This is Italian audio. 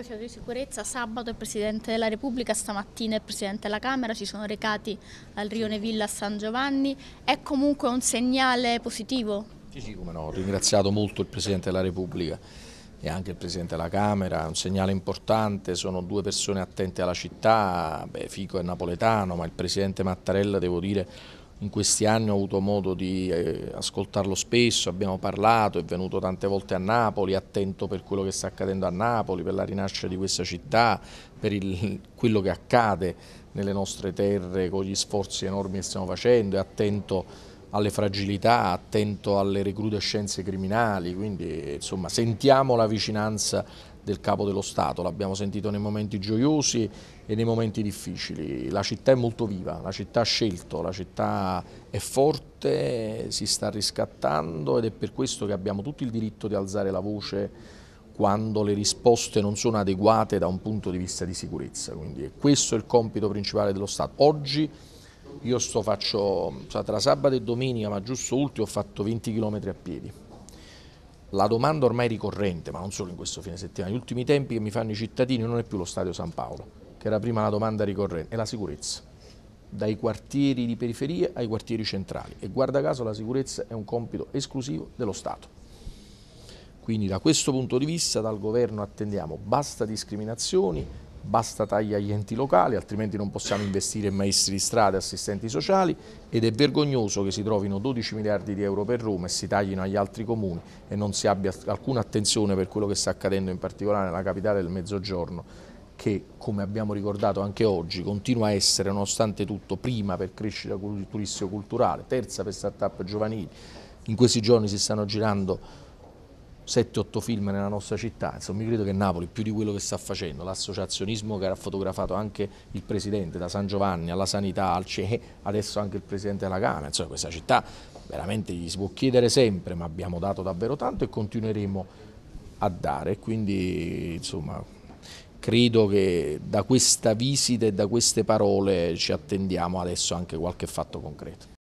proposito di sicurezza, sabato il Presidente della Repubblica, stamattina il Presidente della Camera si sono recati al Rione Villa a San Giovanni, è comunque un segnale positivo? Sì, sì, come no, ho ringraziato molto il Presidente della Repubblica e anche il Presidente della Camera, è un segnale importante, sono due persone attente alla città, Beh, Fico è napoletano, ma il Presidente Mattarella, devo dire, in questi anni ho avuto modo di eh, ascoltarlo spesso, abbiamo parlato, è venuto tante volte a Napoli, attento per quello che sta accadendo a Napoli, per la rinascita di questa città, per il, quello che accade nelle nostre terre con gli sforzi enormi che stiamo facendo, è attento alle fragilità, attento alle recrudescenze criminali, quindi insomma sentiamo la vicinanza del Capo dello Stato, l'abbiamo sentito nei momenti gioiosi e nei momenti difficili. La città è molto viva, la città ha scelto, la città è forte, si sta riscattando ed è per questo che abbiamo tutto il diritto di alzare la voce quando le risposte non sono adeguate da un punto di vista di sicurezza. Quindi questo è il compito principale dello Stato. Oggi io sto faccio, tra sabato e domenica, ma giusto ultimo, ho fatto 20 km a piedi la domanda ormai ricorrente, ma non solo in questo fine settimana, negli ultimi tempi che mi fanno i cittadini non è più lo Stadio San Paolo, che era prima la domanda ricorrente, è la sicurezza, dai quartieri di periferia ai quartieri centrali. E guarda caso la sicurezza è un compito esclusivo dello Stato. Quindi da questo punto di vista dal governo attendiamo basta discriminazioni, basta tagli agli enti locali, altrimenti non possiamo investire in maestri di strada e assistenti sociali ed è vergognoso che si trovino 12 miliardi di euro per Roma e si taglino agli altri comuni e non si abbia alcuna attenzione per quello che sta accadendo in particolare nella capitale del Mezzogiorno che come abbiamo ricordato anche oggi continua a essere nonostante tutto prima per crescita turistico-culturale, terza per start-up giovanili, in questi giorni si stanno girando 7-8 film nella nostra città, insomma io credo che Napoli più di quello che sta facendo, l'associazionismo che ha fotografato anche il Presidente da San Giovanni alla Sanità, al CE, adesso anche il Presidente della Camera, insomma questa città veramente gli si può chiedere sempre ma abbiamo dato davvero tanto e continueremo a dare, quindi insomma credo che da questa visita e da queste parole ci attendiamo adesso anche qualche fatto concreto.